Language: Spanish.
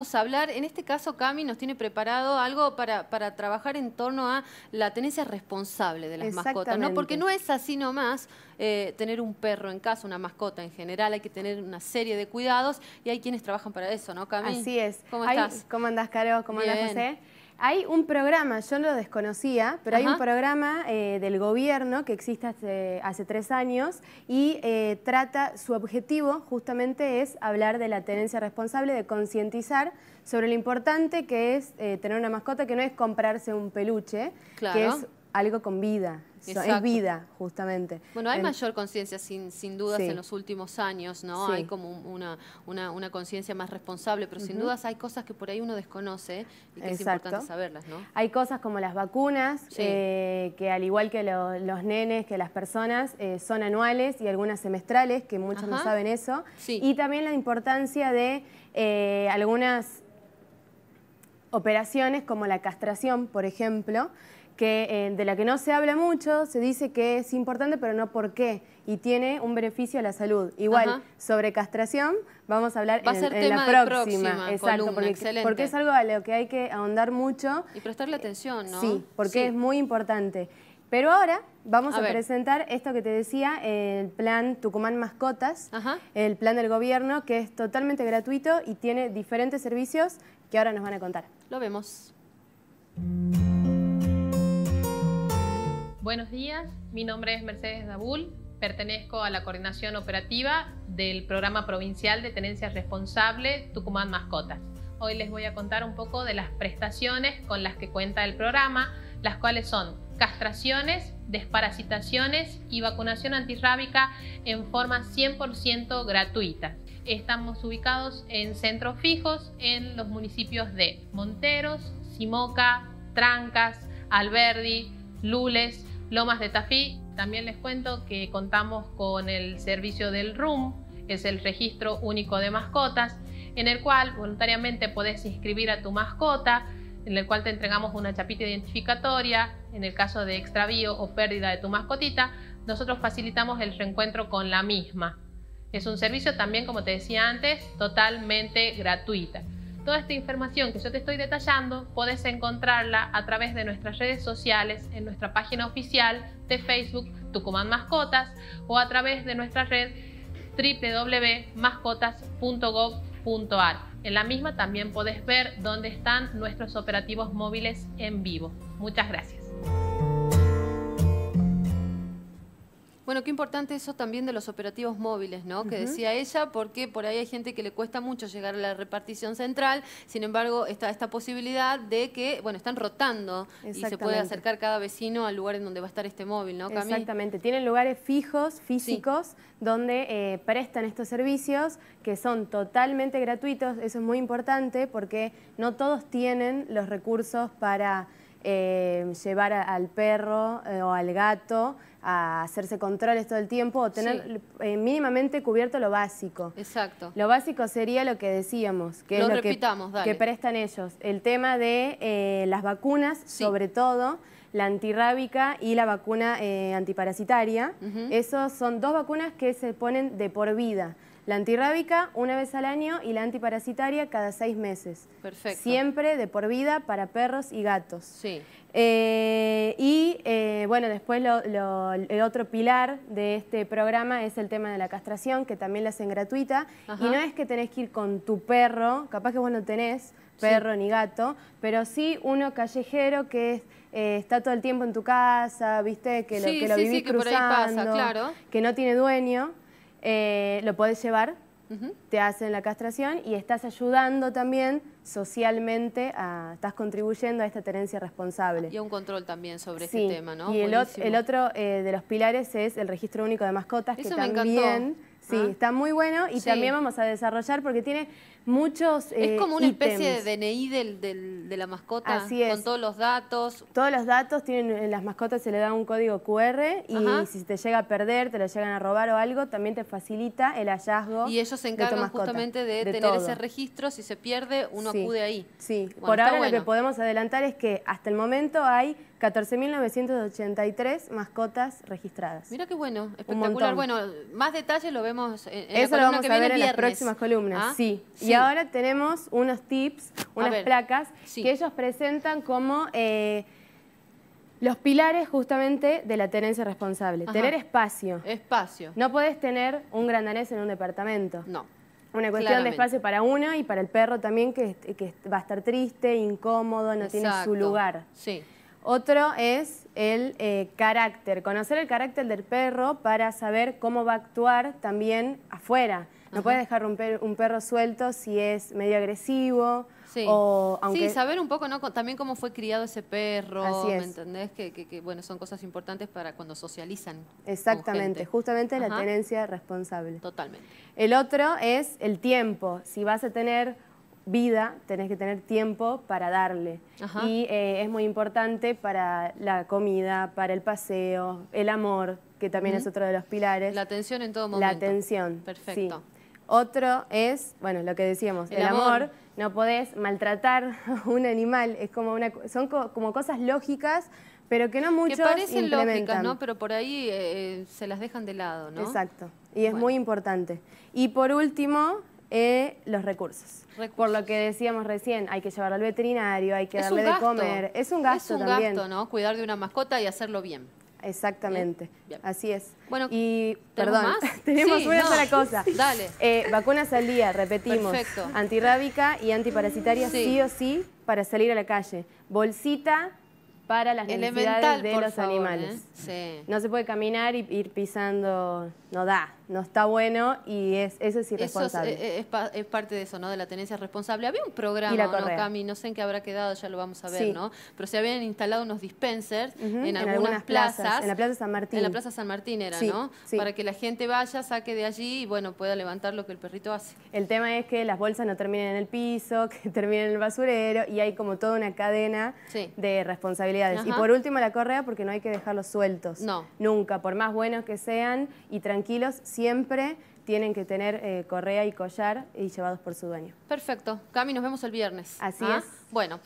Vamos a hablar, en este caso Cami nos tiene preparado algo para, para trabajar en torno a la tenencia responsable de las mascotas, ¿no? Porque no es así nomás eh, tener un perro en casa, una mascota en general, hay que tener una serie de cuidados y hay quienes trabajan para eso, ¿no, Cami? Así es. ¿Cómo estás? ¿Cómo andás, Caro? ¿Cómo andás, José? Hay un programa, yo lo desconocía, pero hay un programa eh, del gobierno que existe hace, tres años y eh, trata, su objetivo justamente es hablar de la tenencia responsable, de concientizar sobre lo importante que es eh, tener una mascota, que no es comprarse un peluche, claro. que algo con vida, es vida justamente. Bueno, hay mayor conciencia sin, sin dudas en los últimos años, ¿no? Hay como una, conciencia más responsable, pero sin dudas hay cosas que por ahí uno desconoce y que es importante saberlas, ¿no? Hay cosas como las vacunas, eh, que al igual que los nenes, que las personas, eh, son anuales y algunas semestrales, que muchos no saben eso. Y también la importancia de eh, algunas operaciones como la castración, por ejemplo, que, eh, de la que no se habla mucho, se dice que es importante, pero no por qué, y tiene un beneficio a la salud. Igual, sobre castración vamos a hablar en, la próxima. Exacto, porque, porque es algo a lo que hay que ahondar mucho. Y prestarle eh, atención, ¿no? Sí, porque es muy importante. Pero ahora vamos a, presentar esto que te decía, el plan Tucumán Mascotas, el plan del gobierno, que es totalmente gratuito y tiene diferentes servicios que ahora nos van a contar. Lo vemos. Buenos días, mi nombre es Mercedes Dabul, pertenezco a la coordinación operativa del Programa Provincial de Tenencia Responsable Tucumán Mascotas. Hoy les voy a contar un poco de las prestaciones con las que cuenta el programa, las cuales son castraciones, desparasitaciones y vacunación antirrábica en forma 100% gratuita. Estamos ubicados en centros fijos en los municipios de Monteros, Simoca, Trancas, Alberdi, Lules, Lomas de Tafí, también les cuento que contamos con el servicio del RUM, es el Registro Único de Mascotas, en el cual voluntariamente podés inscribir a tu mascota, en el cual te entregamos una chapita identificatoria en el caso de extravío o pérdida de tu mascotita, nosotros facilitamos el reencuentro con la misma. Es un servicio también, como te decía antes, totalmente gratuita. Toda esta información que yo te estoy detallando puedes encontrarla a través de nuestras redes sociales, en nuestra página oficial de Facebook Tucumán Mascotas o a través de nuestra red www.mascotas.gov.ar. En la misma también puedes ver dónde están nuestros operativos móviles en vivo. Muchas gracias. Bueno, qué importante eso también de los operativos móviles, ¿no? Que decía ella, porque por ahí hay gente que le cuesta mucho llegar a la repartición central, sin embargo, está esta posibilidad de que, bueno, están rotando y se puede acercar cada vecino al lugar en donde va a estar este móvil, ¿no? Exactamente, tienen lugares fijos, físicos, donde eh, prestan estos servicios que son totalmente gratuitos, eso es muy importante porque no todos tienen los recursos para eh, llevar al perro eh, o al gato a hacerse controles todo el tiempo o tener eh, mínimamente cubierto lo básico. Exacto. Lo básico sería lo que decíamos, que lo repitamos, que, que, prestan ellos. El tema de las vacunas, sobre todo, la antirrábica y la vacuna antiparasitaria. Esos son dos vacunas que se ponen de por vida. La antirrábica una vez al año y la antiparasitaria cada seis meses. Perfecto. Siempre de por vida para perros y gatos. Sí. Eh, y eh, bueno, después el otro pilar de este programa es el tema de la castración, que también la hacen gratuita. Y no es que tenés que ir con tu perro, capaz que vos no tenés perro ni gato, pero sí uno callejero que eh, está todo el tiempo en tu casa, viste, que lo, que lo sí, cruzando, por ahí claro. que no tiene dueño. Eh, lo puedes llevar, te hacen la castración y estás ayudando también socialmente, estás contribuyendo a esta tenencia responsable. Y a un control también sobre ese tema, ¿no? Y el, otro eh, de los pilares es el registro único de mascotas, que también... Sí, está muy bueno y también vamos a desarrollar porque tiene muchos Es eh, como una especie de DNI del, de la mascota con todos los datos. Todos los datos, tienen eh, las mascotas se le da un código QR y si te llega a perder, te lo llegan a robar o algo, también te facilita el hallazgo Y ellos se encargan justamente de, tener ese registro, si se pierde, uno acude ahí. Sí, por ahora lo que podemos adelantar es que hasta el momento hay 14.983 mascotas registradas. Mira qué bueno, espectacular. Bueno, más detalles lo vemos en, en Eso Eso lo vamos a ver en las próximas columnas, ¿Ah? sí. Y ahora tenemos unos tips, unas placas que ellos presentan como eh, los pilares justamente de la tenencia responsable. Tener espacio. Espacio. No podés tener un grandanés en un departamento. No. Una cuestión de espacio para uno y para el perro también que, va a estar triste, incómodo, no tiene su lugar. Sí. Otro es el eh, carácter, conocer el carácter del perro para saber cómo va a actuar también afuera. No puedes dejar un perro, suelto si es medio agresivo. O, aunque... sí, saber un poco también cómo fue criado ese perro, ¿me entendés? Que, bueno, son cosas importantes para cuando socializan. Exactamente, justamente la tenencia responsable. Totalmente. El otro es el tiempo, si vas a tener vida, tenés que tener tiempo para darle. Y eh, es muy importante para la comida, para el paseo, el amor, que también es otro de los pilares. La atención en todo momento. La atención. Perfecto. Otro es, bueno, lo que decíamos, el, amor. No podés maltratar un animal. Es como una, son como cosas lógicas, pero que no muchos Que parecen lógicas, ¿no? Pero por ahí eh, eh, se las dejan de lado, ¿no? Exacto. Y es muy importante. Y por último, eh, los recursos. Por lo que decíamos recién, hay que llevarlo al veterinario, hay que darle de comer. Es un gasto también. Es un gasto, ¿no? Cuidar de una mascota y hacerlo bien. Exactamente, así es. Bueno, y perdón, tenemos una cosa. Dale. Eh, vacunas al día, repetimos. Perfecto. Antirrábica y antiparasitaria sí o sí para salir a la calle. Bolsita para las necesidades de los animales. ¿eh? No se puede caminar y ir pisando, no da, no está bueno y es, eso es irresponsable. Eh, es, parte de eso, ¿no? De la tenencia responsable. Había un programa, ¿no, Cami? No sé en qué habrá quedado, ya lo vamos a ver, ¿no? Pero se habían instalado unos dispensers en, algunas, plazas, En la Plaza San Martín. En la Plaza San Martín era, ¿no? Para que la gente vaya, saque de allí y, bueno, pueda levantar lo que el perrito hace. El tema es que las bolsas no terminen en el piso, que terminen en el basurero y hay como toda una cadena de responsabilidad y por último, la correa, porque no hay que dejarlos sueltos. No. Nunca, por más buenos que sean y tranquilos, siempre tienen que tener eh, correa y collar y llevados por su dueño. Perfecto. Cami, nos vemos el viernes. Así ¿Ah? es. Bueno,